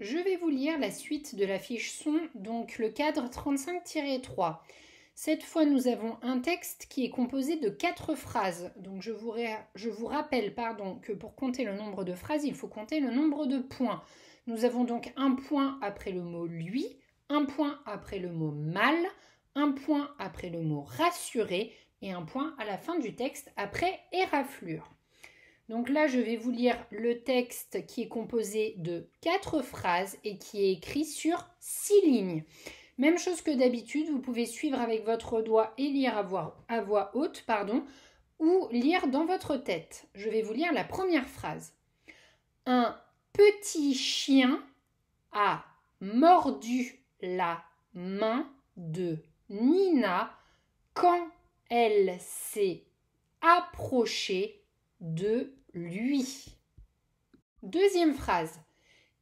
Je vais vous lire la suite de la fiche son, donc le cadre 35-3. Cette fois, nous avons un texte qui est composé de quatre phrases. Donc, je vous, vous, rappelle pardon, que pour compter le nombre de phrases, il faut compter le nombre de points. Nous avons donc un point après le mot lui, un point après le mot mal, un point après le mot rassuré et un point à la fin du texte après éraflure. Donc là, je vais vous lire le texte qui est composé de quatre phrases et qui est écrit sur six lignes. Même chose que d'habitude, vous pouvez suivre avec votre doigt et lire à voix, à voix haute, pardon, ou lire dans votre tête. Je vais vous lire la première phrase. Un petit chien a mordu la main de Nina quand elle s'est approchée de lui. Deuxième phrase.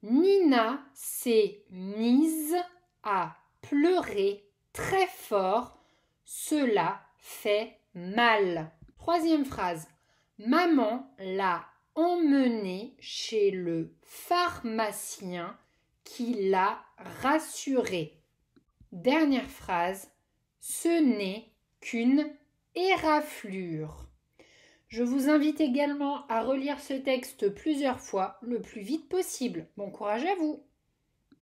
Nina s'est mise à pleurer très fort. Cela fait mal. Troisième phrase. Maman l'a emmenée chez le pharmacien qui l'a rassurée. Dernière phrase. Ce n'est qu'une éraflure. Je vous invite également à relire ce texte plusieurs fois, le plus vite possible. Bon courage à vous